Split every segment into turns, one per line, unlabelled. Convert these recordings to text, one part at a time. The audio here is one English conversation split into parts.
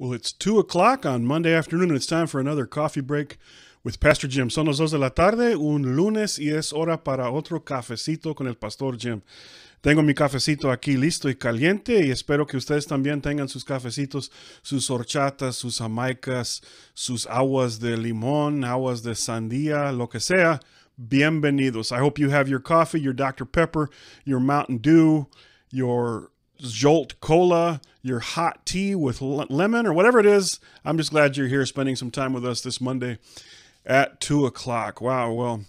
Well, it's 2 o'clock on Monday afternoon, and it's time for another coffee break with Pastor Jim. Son las dos de la tarde, un lunes, y es hora para otro cafecito con el Pastor Jim. Tengo mi cafecito aquí listo y caliente, y espero que ustedes también tengan sus cafecitos, sus horchatas, sus jamaicas, sus aguas de limón, aguas de sandía, lo que sea. Bienvenidos. I hope you have your coffee, your Dr. Pepper, your Mountain Dew, your Jolt Cola, your hot tea with lemon, or whatever it is. I'm just glad you're here spending some time with us this Monday at 2 o'clock. Wow, well,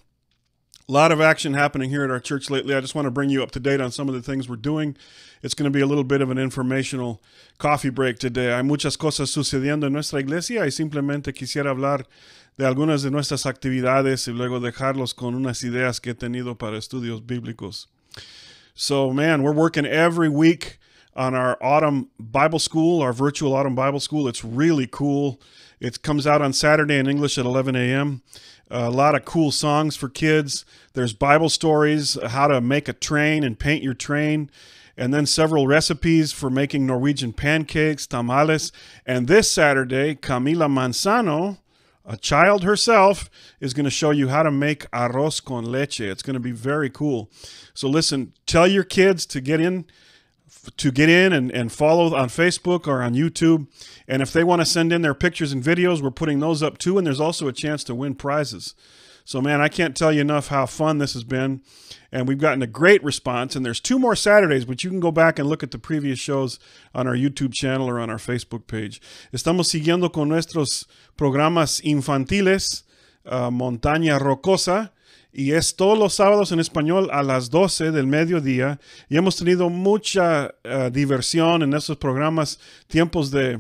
a lot of action happening here at our church lately. I just want to bring you up to date on some of the things we're doing. It's going to be a little bit of an informational coffee break today. Hay muchas cosas sucediendo en nuestra iglesia y simplemente quisiera hablar de algunas de nuestras actividades y luego dejarlos con unas ideas que he tenido para estudios bíblicos. So, man, we're working every week on our autumn Bible school, our virtual autumn Bible school. It's really cool. It comes out on Saturday in English at 11 a.m. A lot of cool songs for kids. There's Bible stories, how to make a train and paint your train, and then several recipes for making Norwegian pancakes, tamales. And this Saturday, Camila Manzano a child herself is going to show you how to make arroz con leche. It's going to be very cool. So listen, tell your kids to get in to get in and, and follow on Facebook or on YouTube. And if they want to send in their pictures and videos, we're putting those up too. And there's also a chance to win prizes. So man, I can't tell you enough how fun this has been and we've gotten a great response. And there's two more Saturdays, but you can go back and look at the previous shows on our YouTube channel or on our Facebook page. Estamos siguiendo con nuestros programas infantiles, uh, Montaña Rocosa. Y es todos los sábados en español a las 12 del mediodía. Y hemos tenido mucha uh, diversión en esos programas, tiempos de,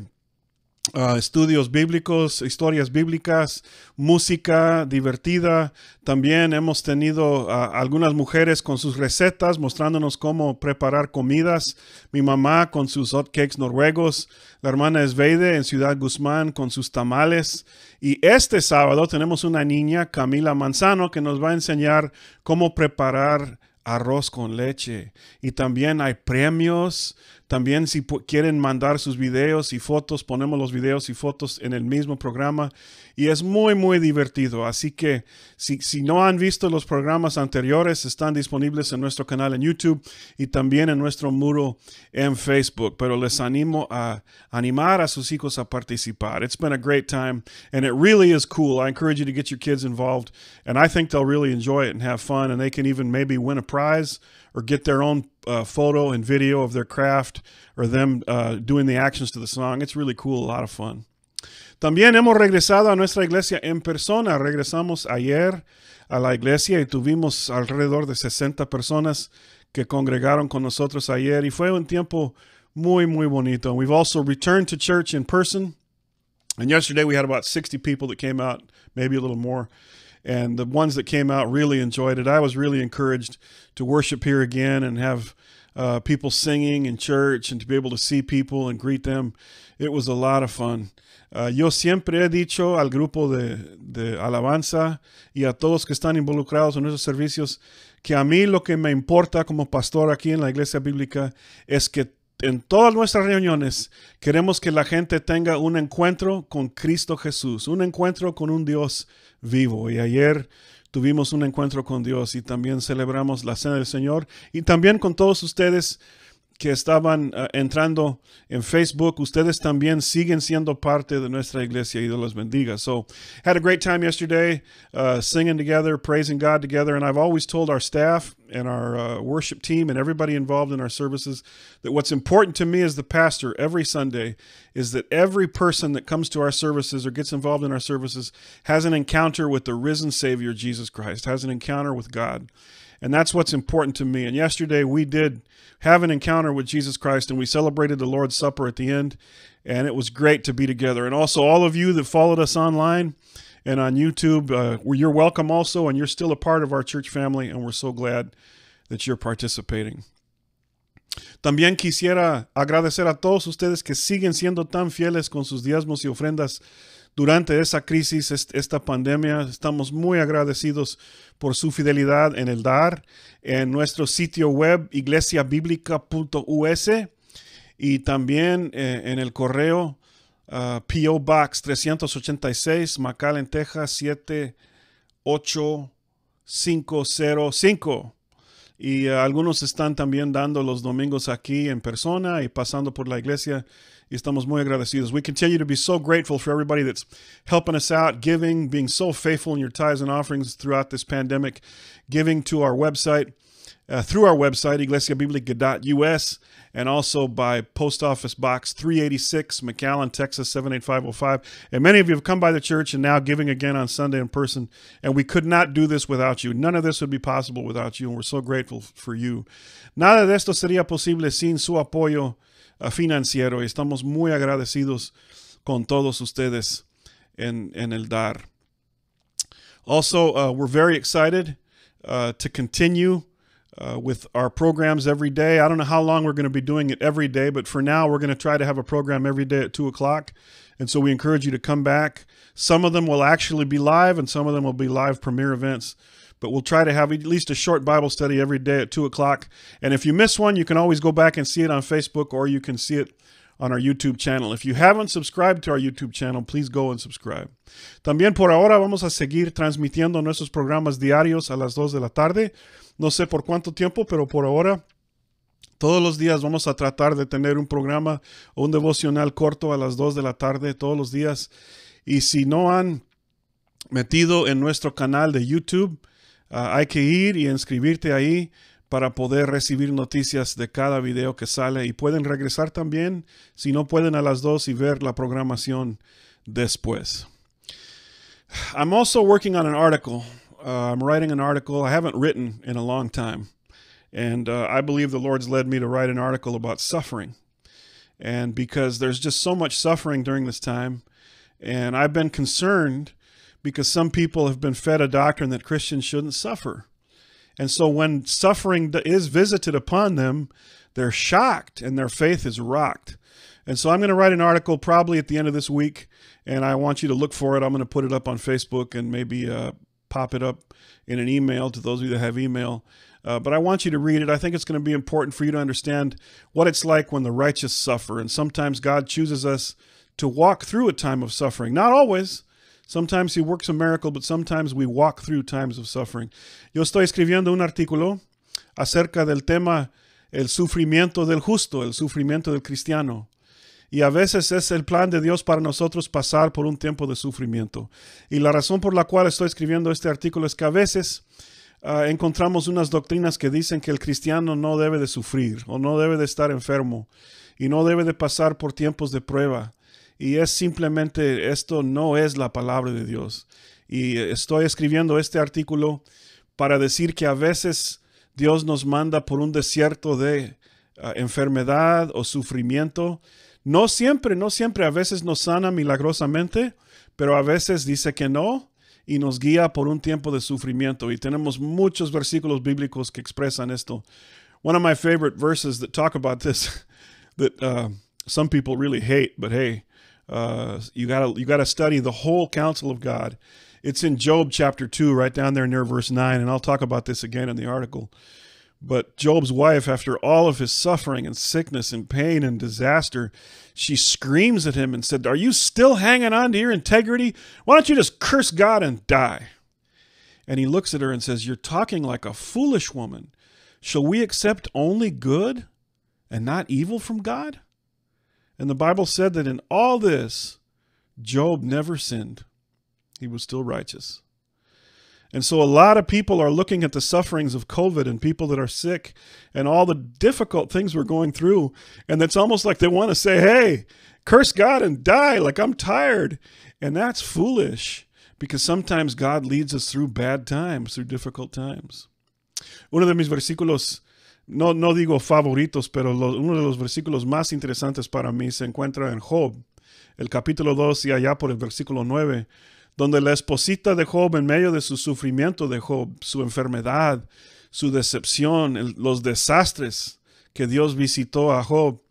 Ah, estudios bíblicos, historias bíblicas, música divertida. También hemos tenido algunas mujeres con sus recetas mostrándonos cómo preparar comidas. Mi mamá con sus hotcakes noruegos. La hermana Esveide en Ciudad Guzmán con sus tamales. Y este sábado tenemos una niña, Camila Manzano, que nos va a enseñar cómo preparar arroz con leche. Y también hay premios también si quieren mandar sus videos y fotos, ponemos los videos y fotos en el mismo programa y es muy, muy divertido. Así que si, si no han visto los programas anteriores, están disponibles en nuestro canal en YouTube y también en nuestro muro en Facebook. Pero les animo a animar a sus hijos a participar. It's been a great time and it really is cool. I encourage you to get your kids involved and I think they'll really enjoy it and have fun and they can even maybe win a prize or get their own uh, photo and video of their craft or them uh, doing the actions to the song. It's really cool, a lot of fun. También hemos regresado a nuestra iglesia en persona. Regresamos ayer a la iglesia y tuvimos alrededor de 60 personas que congregaron con nosotros ayer y fue un tiempo muy, muy bonito. We've also returned to church in person. And yesterday we had about 60 people that came out, maybe a little more and the ones that came out really enjoyed it. I was really encouraged to worship here again and have uh, people singing in church and to be able to see people and greet them. It was a lot of fun. Uh, yo siempre he dicho al grupo de, de alabanza y a todos que están involucrados en nuestros servicios que a mí lo que me importa como pastor aquí en la iglesia bíblica es que en todas nuestras reuniones queremos que la gente tenga un encuentro con Cristo Jesús, un encuentro con un Dios vivo. Y ayer tuvimos un encuentro con Dios y también celebramos la Cena del Señor y también con todos ustedes que estaban uh, entrando en Facebook, ustedes también siguen siendo parte de nuestra iglesia y de los bendiga. So, had a great time yesterday uh, singing together, praising God together. And I've always told our staff and our uh, worship team and everybody involved in our services that what's important to me as the pastor every Sunday is that every person that comes to our services or gets involved in our services has an encounter with the risen Savior, Jesus Christ, has an encounter with God. And that's what's important to me. And yesterday we did have an encounter with Jesus Christ and we celebrated the Lord's Supper at the end. And it was great to be together. And also, all of you that followed us online and on YouTube, uh, you're welcome also. And you're still a part of our church family. And we're so glad that you're participating. También quisiera agradecer a todos ustedes que siguen siendo tan fieles con sus diezmos y ofrendas. durante esa crisis, esta pandemia. Estamos muy agradecidos por su fidelidad en el dar, en nuestro sitio web iglesiabiblica.us y también eh, en el correo ah, PO Box 386, McAllen, Texas 78505. y uh, algunos están también dando los domingos aquí en persona y pasando por la iglesia y estamos muy agradecidos. We continue to be so grateful for everybody that's helping us out, giving, being so faithful in your tithes and offerings throughout this pandemic, giving to our website uh, through our website, iglesiabiblica.us, and also by Post Office Box 386, McAllen, Texas 78505. And many of you have come by the church and now giving again on Sunday in person. And we could not do this without you. None of this would be possible without you, and we're so grateful for you. Nada de esto sería posible sin su apoyo uh, financiero. Estamos muy agradecidos con todos ustedes en, en el dar. Also, uh, we're very excited uh, to continue uh, with our programs every day. I don't know how long we're going to be doing it every day, but for now, we're going to try to have a program every day at 2 o'clock. And so we encourage you to come back. Some of them will actually be live, and some of them will be live premiere events. But we'll try to have at least a short Bible study every day at 2 o'clock. And if you miss one, you can always go back and see it on Facebook, or you can see it on our YouTube channel. If you haven't subscribed to our YouTube channel, please go and subscribe. También por ahora vamos a seguir transmitiendo nuestros programas diarios a las 2 de la tarde. No sé por cuánto tiempo, pero por ahora todos los días vamos a tratar de tener un programa o un devocional corto a las 2 de la tarde todos los días. Y si no han metido en nuestro canal de YouTube, ah, hay que ir y inscribirte ahí. para poder recibir noticias de cada video que sale y pueden regresar también si no pueden a las dos y ver la programación después. I'm also working on an article. Uh, I'm writing an article I haven't written in a long time. And uh, I believe the Lord's led me to write an article about suffering. And because there's just so much suffering during this time. And I've been concerned because some people have been fed a doctrine that Christians shouldn't suffer. And so when suffering is visited upon them, they're shocked and their faith is rocked. And so I'm going to write an article probably at the end of this week, and I want you to look for it. I'm going to put it up on Facebook and maybe uh, pop it up in an email to those of you that have email. Uh, but I want you to read it. I think it's going to be important for you to understand what it's like when the righteous suffer. And sometimes God chooses us to walk through a time of suffering. Not always, Sometimes he works a miracle, but sometimes we walk through times of suffering. Yo estoy escribiendo un artículo acerca del tema el sufrimiento del justo, el sufrimiento del cristiano. Y a veces es el plan de Dios para nosotros pasar por un tiempo de sufrimiento. Y la razón por la cual estoy escribiendo este artículo es que a veces ah, encontramos unas doctrinas que dicen que el cristiano no debe de sufrir o no debe de estar enfermo y no debe de pasar por tiempos de prueba. Y es simplemente, esto no es la palabra de Dios. Y estoy escribiendo este artículo para decir que a veces Dios nos manda por un desierto de ah, enfermedad o sufrimiento. No siempre, no siempre, a veces nos sana milagrosamente, pero a veces dice que no y nos guía por un tiempo de sufrimiento. Y tenemos muchos versículos bíblicos que expresan esto. One of my favorite verses that talk about this, that uh, some people really hate, but hey, Uh, you gotta you gotta study the whole counsel of God. It's in Job chapter two, right down there near verse nine, and I'll talk about this again in the article. But Job's wife, after all of his suffering and sickness and pain and disaster, she screams at him and said, Are you still hanging on to your integrity? Why don't you just curse God and die? And he looks at her and says, You're talking like a foolish woman. Shall we accept only good and not evil from God? And the Bible said that in all this, Job never sinned. He was still righteous. And so a lot of people are looking at the sufferings of COVID and people that are sick and all the difficult things we're going through. And it's almost like they want to say, hey, curse God and die. Like I'm tired. And that's foolish because sometimes God leads us through bad times, through difficult times. Uno de mis versículos no, digo favoritos, pero uno de los versículos más interesantes para mí se encuentra en Job, el capítulo 2 y allá por el versículo 9, donde la esposita de Job, en medio de su sufrimiento de Job, su enfermedad, su decepción, los desastres que Dios visitó a Job,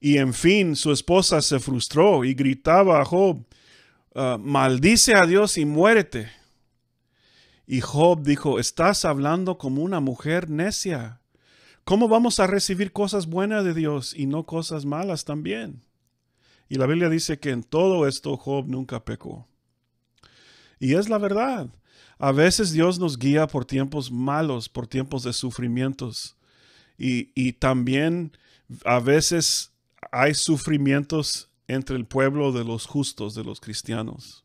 y en fin, su esposa se frustró y gritaba a Job, ah, maldice a Dios y muérete. Y Job dijo, estás hablando como una mujer necia. ¿Cómo vamos a recibir cosas buenas de Dios y no cosas malas también? Y la Biblia dice que en todo esto Job nunca pecó. Y es la verdad. A veces Dios nos guía por tiempos malos, por tiempos de sufrimientos. Y, también a veces hay sufrimientos entre el pueblo de los justos, de los cristianos.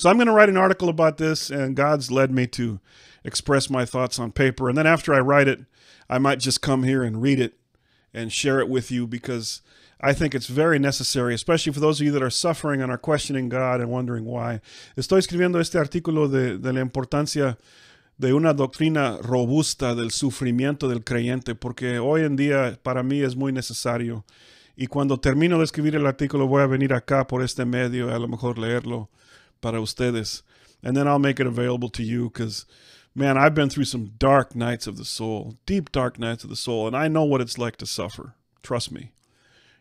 So I'm going to write an article about this, and God's led me to express my thoughts on paper. And then after I write it, I might just come here and read it and share it with you because I think it's very necessary, especially for those of you that are suffering and are questioning God and wondering why. Estoy escribiendo este artículo de, de la importancia de una doctrina robusta del sufrimiento del creyente, porque hoy en día para mí es muy necesario. Y cuando termino de escribir el artículo voy a venir acá por este medio, a lo mejor leerlo para ustedes. And then I'll make it available to you because, man, I've been through some dark nights of the soul, deep dark nights of the soul, and I know what it's like to suffer. Trust me.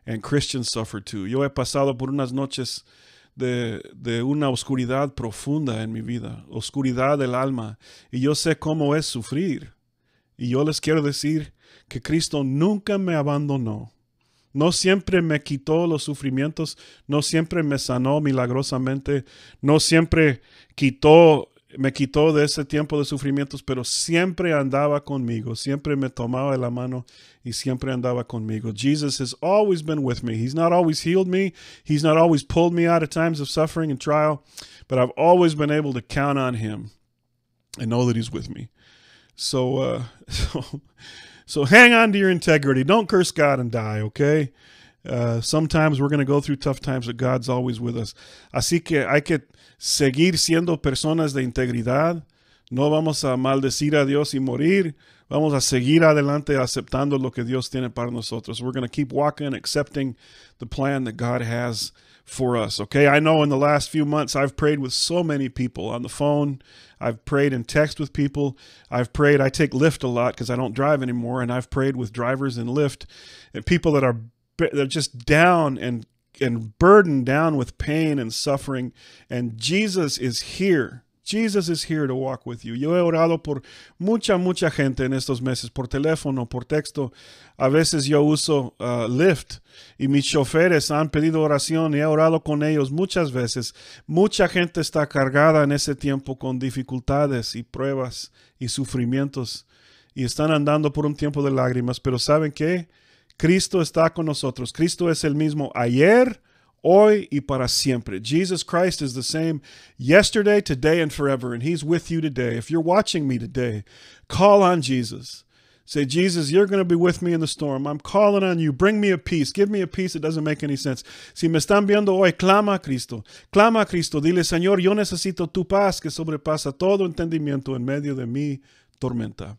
And Christians suffer too. Yo he pasado por unas noches de, de una oscuridad profunda en mi vida, oscuridad del alma, y yo sé cómo es sufrir. Y yo les quiero decir que Cristo nunca me abandonó. No siempre me quitó los sufrimientos, no siempre me sanó milagrosamente, no siempre quitó, me quitó de ese tiempo de sufrimientos, pero siempre andaba conmigo, siempre me tomaba la mano y siempre andaba conmigo. Jesus has always been with me. He's not always healed me, he's not always pulled me out of times of suffering and trial, but I've always been able to count on him and know that he's with me. So, uh, so, so hang on to your integrity. Don't curse God and die. Okay. Uh, sometimes we're going to go through tough times, but God's always with us. Así que hay que seguir siendo personas de integridad. No vamos a maldecir a Dios y morir. Vamos a seguir adelante aceptando lo que Dios tiene para nosotros. We're going to keep walking and accepting the plan that God has for us. Okay. I know in the last few months, I've prayed with so many people on the phone. I've prayed in text with people. I've prayed. I take Lyft a lot because I don't drive anymore. And I've prayed with drivers in Lyft and people that are they're just down and and burdened down with pain and suffering. And Jesus is here. Jesus is here to walk with you. Yo he orado por mucha, mucha gente en estos meses, por teléfono, por texto. A veces yo uso uh, Lyft y mis choferes han pedido oración y he orado con ellos muchas veces. Mucha gente está cargada en ese tiempo con dificultades y pruebas y sufrimientos y están andando por un tiempo de lágrimas, pero ¿saben qué? Cristo está con nosotros. Cristo es el mismo ayer, hoy y para siempre. Jesus Christ is the same yesterday, today, and forever, and He's with you today. If you're watching me today, call on Jesus. Say, Jesus, you're going to be with me in the storm. I'm calling on you. Bring me a peace. Give me a peace that doesn't make any sense. Si me están viendo hoy, clama a Cristo. Clama a Cristo. Dile, Señor, yo necesito tu paz que sobrepasa todo entendimiento en medio de mi tormenta.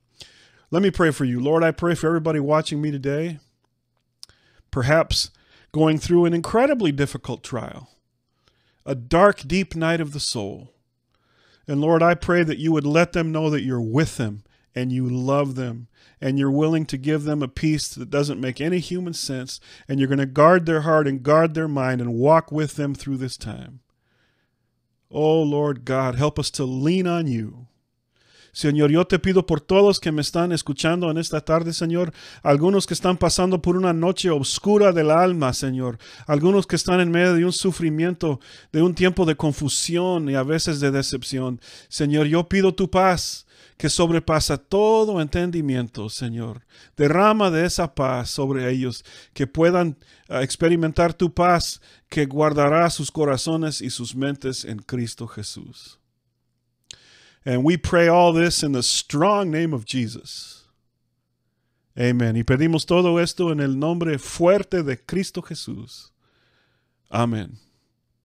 Let me pray for you. Lord, I pray for everybody watching me today. Perhaps going through an incredibly difficult trial, a dark, deep night of the soul. And Lord, I pray that you would let them know that you're with them and you love them and you're willing to give them a peace that doesn't make any human sense and you're going to guard their heart and guard their mind and walk with them through this time. Oh, Lord God, help us to lean on you Señor, yo te pido por todos que me están escuchando en esta tarde, Señor, algunos que están pasando por una noche oscura del alma, Señor, algunos que están en medio de un sufrimiento, de un tiempo de confusión y a veces de decepción. Señor, yo pido tu paz que sobrepasa todo entendimiento, Señor. Derrama de esa paz sobre ellos, que puedan ah, experimentar tu paz que guardará sus corazones y sus mentes en Cristo Jesús. And we pray all this in the strong name of Jesus. Amén. Y pedimos todo esto en el nombre fuerte de Cristo Jesús. Amén.